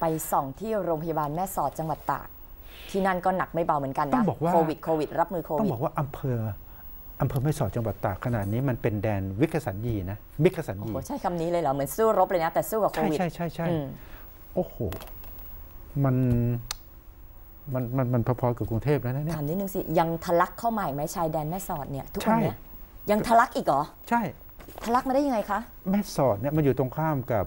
ไปส่องที่โรงพยาบาลแม่สอดจังหวัดตาก ที่นั่นก็หนักไม่เบาเหมือนกันนะโควิดโควิดรับมือโควิดต้องบอกว่าอำเภออำเภอแม่สอดจังหวัดตากขนาดนี้มันเป็นแดนวิกสันยีนะวิกสันยีใช่คำนี้เลยเหรอเหมือนสู้รบเลยนะ แต่สู้กับโควิดใช่ใช่ใช่โอ้โหมันมันมันมันพอๆกับกรุงเทพแล้วนะเนี่ยถามนิดนึงสิยังทะลักเข้าใหม่ไหมชายแดนแม่สอดเนี่ยทุกคนเนี่ยยังทะลักอีกเหรอใช่ทะลักมาได้ยังไงคะแม่สอดเนี่ยมันอยู่ตรงข้ามกับ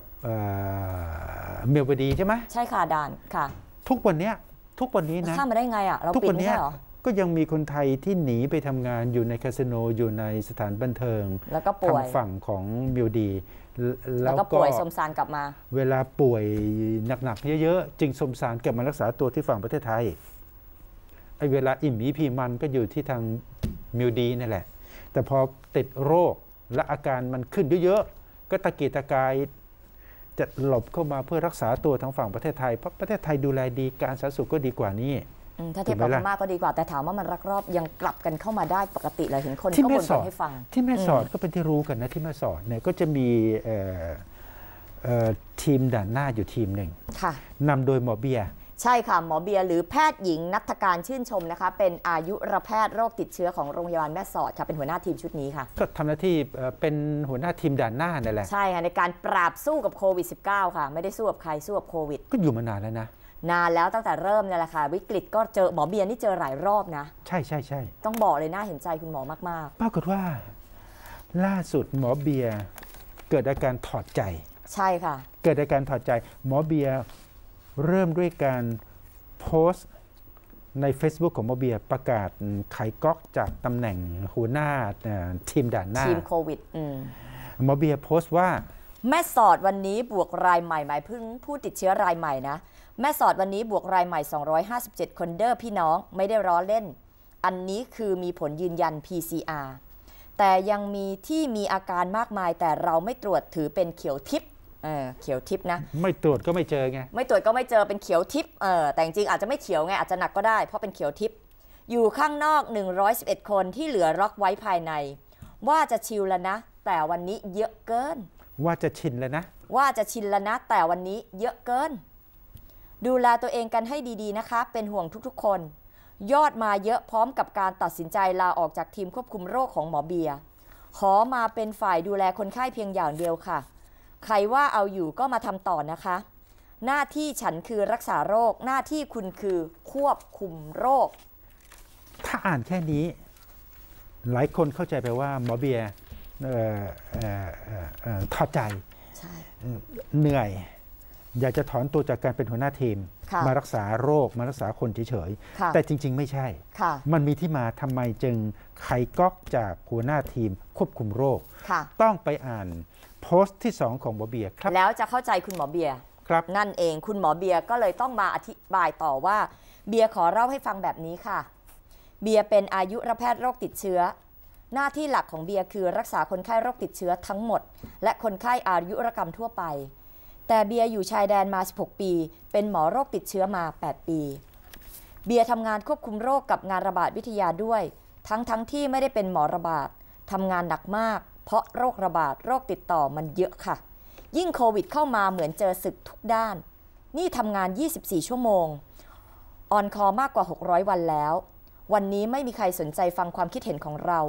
เมียวดีใช่ไหมใช่ค่ะด่านค่ะ ทุกวันนี้ทุกวันนี้นะข้ามาได้ไงอ่ะเราปิดไม่ใช้หรอก็ยังมีคนไทยที่หนีไปทำงานอยู่ในคาสิโนอยู่ในสถานบันเทิงแล้วก็ป่วยฝั่งของมิวดี แล้วก็ป่วยสมสารกลับมา เวลาป่วยหนักๆ เยอะๆจึงสมสารกลับมารักษาตัวที่ฝั่งประเทศไทยไอ้เวลาอิ่มอีพีมันก็อยู่ที่ทางมิวดีนี่แหละ แต่พอติดโรคและอาการมันขึ้นเยอะๆก็ตะกีตะกายจะหลบเข้ามาเพื่อรักษาตัวทางฝั่งประเทศไทยเพราะประเทศไทยดูแลดีการสาธารณสุขก็ดีกว่านี้ถ้าเทียบกับพม่าก็ดีกว่าแต่ถามว่ามันรักรอบยังกลับกันเข้ามาได้ปกติเรยเห็นคนที่แม่สอนให้ฟังที่แม่สอนก็เป็นที่รู้กันนะที่แม่สอนเนี่ยก็จะมีทีมด่านหน้าอยู่ทีมหนึ่งนำโดยหมอเบียร์ใช่ค่ะ หมอเบียร์หรือแพทย์หญิงนัฐการชื่นชมนะคะเป็นอายุรแพทย์โรคติดเชื้อของโรงพยาบาลแม่สอดค่ะเป็นหัวหน้าทีมชุดนี้ค่ะก็ทำหน้าที่เป็นหัวหน้าทีมด่านหน้านี่แหละใช่ค่ะในการปราบสู้กับโควิด -19 ค่ะไม่ได้สู้กับใครสู้กับโควิดก็อยู่มานานแล้วนะนานแล้วตั้งแต่เริ่มนี่แหละค่ะวิกฤตก็เจอหมอเบียร์นี่เจอหลายรอบนะ ใช่ใช่ใช่ต้องบอกเลยน่าเห็นใจคุณหมอมากๆปรากฏว่า ล่าสุดหมอเบียร์เกิดอาการถอดใจ ใช่ค่ะ เกิดอาการถอดใจหมอเบียร์เริ่มด้วยการโพสต์ใน Facebook ของโมเบียประกาศขายก๊อกจากตำแหน่งหัวหน้าทีมด่านหน้าทีมโควิดโมเบียโพสต์ว่า แม่สอดวันนี้บวกรายใหม่หมายพึ่งผู้ติดเชื้อรายใหม่นะ แม่สอดวันนี้บวกรายใหม่ 257 คนเดอร์พี่น้องไม่ได้ร้อเล่น อันนี้คือมีผลยืนยัน PCR แต่ยังมีที่มีอาการมากมายแต่เราไม่ตรวจถือเป็นเขียวทิพยเออเขียวทิพนะ ไม่ตรวจก็ไม่เจอไงไม่ตรวจก็ไม่เจอเป็นเขียวทิพเออแต่จริงอาจจะไม่เขียวไงอาจจะหนักก็ได้ เพราะเป็นเขียวทิพอยู่ข้างนอก 111 คนที่เหลือล็อกไว้ภายใน ว่าจะชิลแล้วนะ แต่วันนี้เยอะเกิน ว่าจะชินแล้วนะ ว่าจะชินแล้วนะ แต่วันนี้เยอะเกิน ดูแลตัวเองกันให้ดีๆนะคะ เป็นห่วงทุกๆคน ยอดมาเยอะพร้อมกับการตัดสินใจลาออกจากทีมควบคุมโรคของหมอเบียร์ขอมาเป็นฝ่ายดูแลคนไข้เพียงอย่างเดียวค่ะใครว่าเอาอยู่ก็มาทำต่อนะคะ หน้าที่ฉันคือรักษาโรคหน้าที่คุณคือควบคุมโรค ถ้าอ่านแค่นี้หลายคนเข้าใจไปว่าหมอเบียร์ท้อใจเหนื่อย อยากจะถอนตัวจากการเป็นหัวหน้าทีม มารักษาโรคมารักษาคนเฉยๆแต่จริง ๆ ไม่ใช่มันมีที่มาทำไมจึงไขก๊อกจากหัวหน้าทีม ควบคุมโรคต้องไปอ่านโพสต์ที่ 2 ของหมอเบียครับแล้วจะเข้าใจคุณหมอเบียครับนั่นเองคุณหมอเบียก็เลยต้องมาอธิบายต่อว่า เบียขอเล่าให้ฟังแบบนี้ค่ะ เบียเป็นอายุรแพทย์โรคติดเชื้อ หน้าที่หลักของเบียคือรักษาคนไข้โรคติดเชื้อทั้งหมด และคนไข้อายุรกรรมทั่วไป แต่เบียอยู่ชายแดนมา 16 ปี เป็นหมอโรคติดเชื้อมา 8 ปี เบียทำงานควบคุมโรคกับงานระบาดวิทยาด้วย ทั้งทั้งที่ไม่ได้เป็นหมอระบาดทำงานหนักมากเพราะโรคระบาด โรคติดต่อมันเยอะค่ะ ยิ่งโควิด เข้ามาเหมือนเจอศึกทุกด้าน นี่ทำงาน 24 ชั่วโมง ออนคอมากกว่า 600 วันแล้ว วันนี้ไม่มีใครสนใจฟังความคิดเห็นของเรา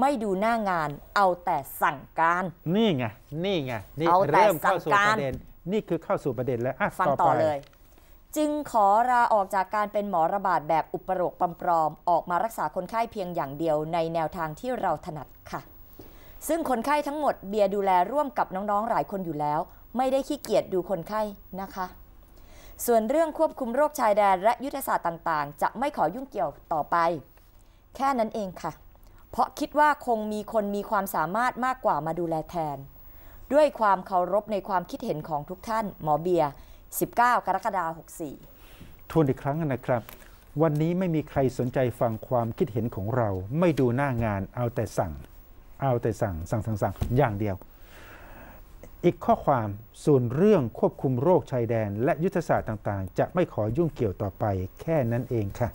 ไม่ดูหน้างานเอาแต่สั่งการ นี่ไง นี่ไงนี่เอาแต่เริ่มเข้าสู่ั่งกาประเด็น นี่คือเข้าสู่ประเด็นแล้วฟังต่อตอเลย จึงขอลาออกจากการเป็นหมอระบาดแบบอุปโรคปลอมๆออกมารักษาคนไข้เพียงอย่างเดียว ในแนวทางที่เราถนัดค่ะซึ่งคนไข้ทั้งหมดเบียร์ดูแลร่วมกับน้องๆ หลายคนอยู่แล้ว ไม่ได้ขี้เกียจดูคนไข้นะคะ ส่วนเรื่องควบคุมโรคชายแดนและยุทธศาสตร์ต่างๆ จะไม่ขอยุ่งเกี่ยวต่อไป แค่นั้นเองค่ะ เพราะคิดว่าคงมีคนมีความสามารถมากกว่ามาดูแลแทน ด้วยความเคารพในความคิดเห็นของทุกท่าน หมอเบียร์19 กรกฎาคม64 ทวนอีกครั้งนะครับ วันนี้ไม่มีใครสนใจฟังความคิดเห็นของเรา ไม่ดูหน้างานเอาแต่สั่งเอาแต่สั่งสั่งสั่งสั่งอย่างเดียว อีกข้อความส่วนเรื่องควบคุมโรคชายแดนและยุทธศาสตร์ต่างๆ จะไม่ขอยุ่งเกี่ยวต่อไป แค่นั้นเองค่ะ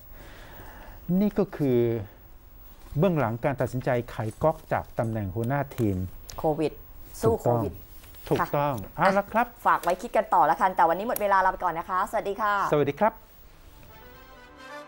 นี่ก็คือเบื้องหลังการตัดสินใจไขก๊อกจากตำแหน่งหัวหน้าทีม โควิด สู้โควิด ถูกต้องเอาละครับ ฝากไว้คิดกันต่อละกันแต่วันนี้หมดเวลาลาไปก่อนนะคะสวัสดีค่ะสวัสดีครับ